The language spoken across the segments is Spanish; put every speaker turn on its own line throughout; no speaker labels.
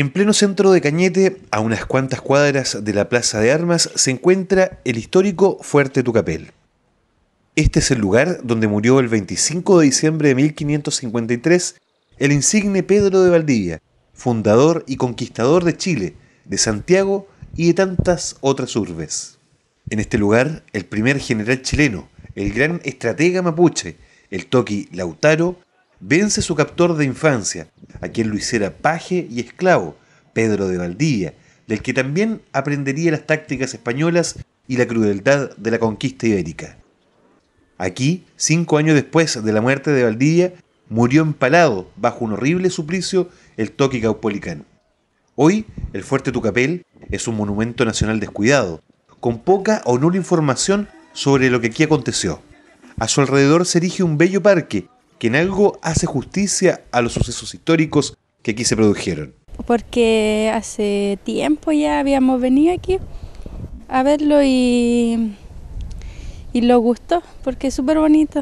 En pleno centro de Cañete, a unas cuantas cuadras de la Plaza de Armas, se encuentra el histórico Fuerte Tucapel. Este es el lugar donde murió el 25 de diciembre de 1553 el insigne Pedro de Valdivia, fundador y conquistador de Chile, de Santiago y de tantas otras urbes. En este lugar, el primer general chileno, el gran estratega mapuche, el toqui Lautaro, vence su captor de infancia, a quien lo hiciera paje y esclavo, Pedro de Valdivia, del que también aprendería las tácticas españolas y la crueldad de la conquista ibérica. Aquí, cinco años después de la muerte de Valdivia, murió empalado bajo un horrible suplicio el toque caupolicán. Hoy, el fuerte Tucapel es un monumento nacional descuidado, con poca o nula información sobre lo que aquí aconteció. A su alrededor se erige un bello parque que en algo hace justicia a los sucesos históricos que aquí se produjeron.
Porque hace tiempo ya habíamos venido aquí a verlo y, y lo gustó, porque es súper bonito.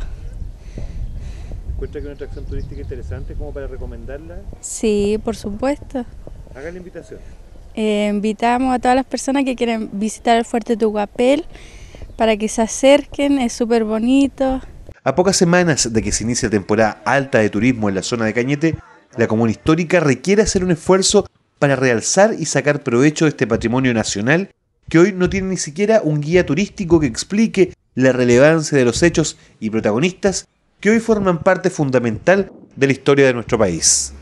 que es una atracción turística interesante como para recomendarla? Sí, por supuesto. Haga la invitación.
Eh, invitamos a todas las personas que quieren visitar el Fuerte Tuguapel para que se acerquen, es súper bonito.
A pocas semanas de que se inicie la temporada alta de turismo en la zona de Cañete, la comuna histórica requiere hacer un esfuerzo para realzar y sacar provecho de este patrimonio nacional que hoy no tiene ni siquiera un guía turístico que explique la relevancia de los hechos y protagonistas que hoy forman parte fundamental de la historia de nuestro país.